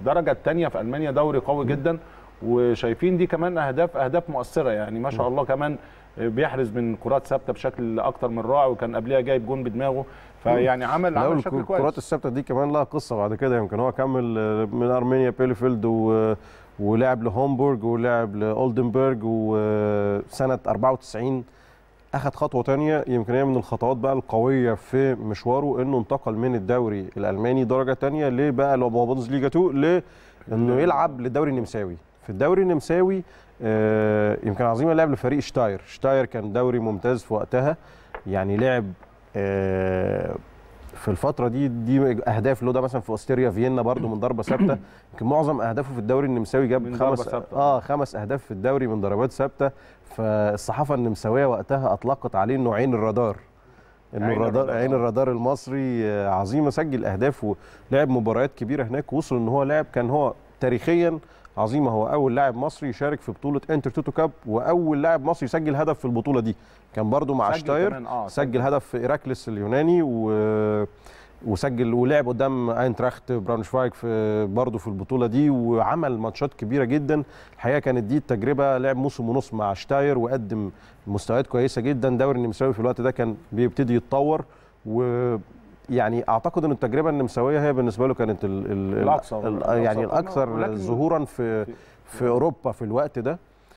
الدرجه الثانيه في المانيا دوري قوي جدا وشايفين دي كمان اهداف اهداف مؤثره يعني ما شاء الله كمان بيحرز من كرات ثابته بشكل اكتر من رائع وكان قبلها جايب جون بدماغه فيعني عمل عمل شكل كويس الكرات الثابته دي كمان لها قصه بعد كده يمكن هو كمل من ارمينيا بيليفيلد و ولعب لهومبورج ولعب لاولدنبرج وسنه 94 اخذ خطوه تانية يمكن هي من الخطوات بقى القويه في مشواره انه انتقل من الدوري الالماني درجه تانية بقى لو ليجا 2 لانه يلعب للدوري النمساوي في الدوري النمساوي آه يمكن عظيمه لعب لفريق شتاير شتاير كان دوري ممتاز في وقتها يعني لعب آه في الفتره دي دي اهداف له ده مثلا في اوستريا فيينا برده من ضربه ثابته يمكن معظم اهدافه في الدوري النمساوي جاب خمس اه خمس اهداف في الدوري من ضربات ثابته فالصحافه النمساويه وقتها اطلقت عليه انه عين الرادار انه عين الرادار عين آه. الرادار المصري آه، عظيم سجل اهداف ولعب مباريات كبيره هناك وصل ان هو لاعب كان هو تاريخيا عظيمه هو اول لاعب مصري يشارك في بطوله انتر توتو كاب واول لاعب مصري يسجل هدف في البطوله دي كان برضه مع شتاير آه. سجل هدف في إيراكليس اليوناني و وسجل ولعب قدام اينتراخت برانشفايك في برضه في البطوله دي وعمل ماتشات كبيره جدا الحقيقه كانت دي التجربه لعب موسم ونص مع شتاير وقدم مستويات كويسه جدا الدوري النمساوي في الوقت ده كان بيبتدي يتطور و يعني اعتقد ان التجربه النمساويه هي بالنسبه له كانت ال ال الـ يعني الاكثر ظهورا في في اوروبا في الوقت ده